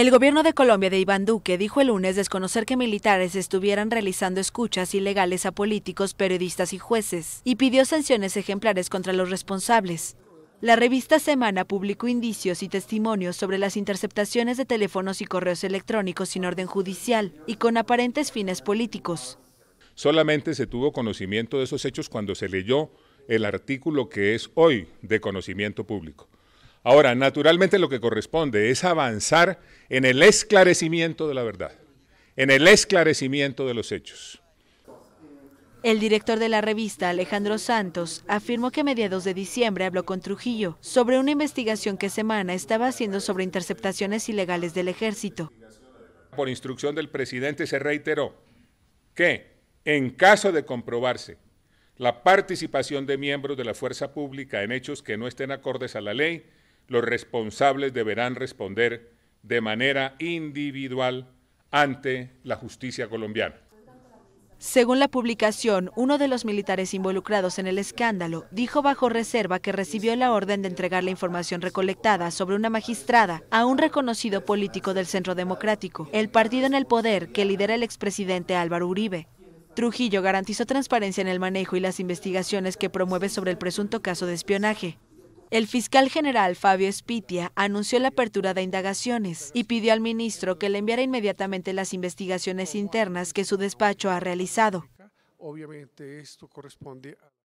El gobierno de Colombia de Iván Duque dijo el lunes desconocer que militares estuvieran realizando escuchas ilegales a políticos, periodistas y jueces, y pidió sanciones ejemplares contra los responsables. La revista Semana publicó indicios y testimonios sobre las interceptaciones de teléfonos y correos electrónicos sin orden judicial y con aparentes fines políticos. Solamente se tuvo conocimiento de esos hechos cuando se leyó el artículo que es hoy de conocimiento público. Ahora, naturalmente lo que corresponde es avanzar en el esclarecimiento de la verdad, en el esclarecimiento de los hechos. El director de la revista, Alejandro Santos, afirmó que a mediados de diciembre habló con Trujillo sobre una investigación que Semana estaba haciendo sobre interceptaciones ilegales del ejército. Por instrucción del presidente se reiteró que, en caso de comprobarse la participación de miembros de la fuerza pública en hechos que no estén acordes a la ley, los responsables deberán responder de manera individual ante la justicia colombiana. Según la publicación, uno de los militares involucrados en el escándalo dijo bajo reserva que recibió la orden de entregar la información recolectada sobre una magistrada a un reconocido político del Centro Democrático, el partido en el poder que lidera el expresidente Álvaro Uribe. Trujillo garantizó transparencia en el manejo y las investigaciones que promueve sobre el presunto caso de espionaje. El fiscal general Fabio Spitia anunció la apertura de indagaciones y pidió al ministro que le enviara inmediatamente las investigaciones internas que su despacho ha realizado. Obviamente esto corresponde a...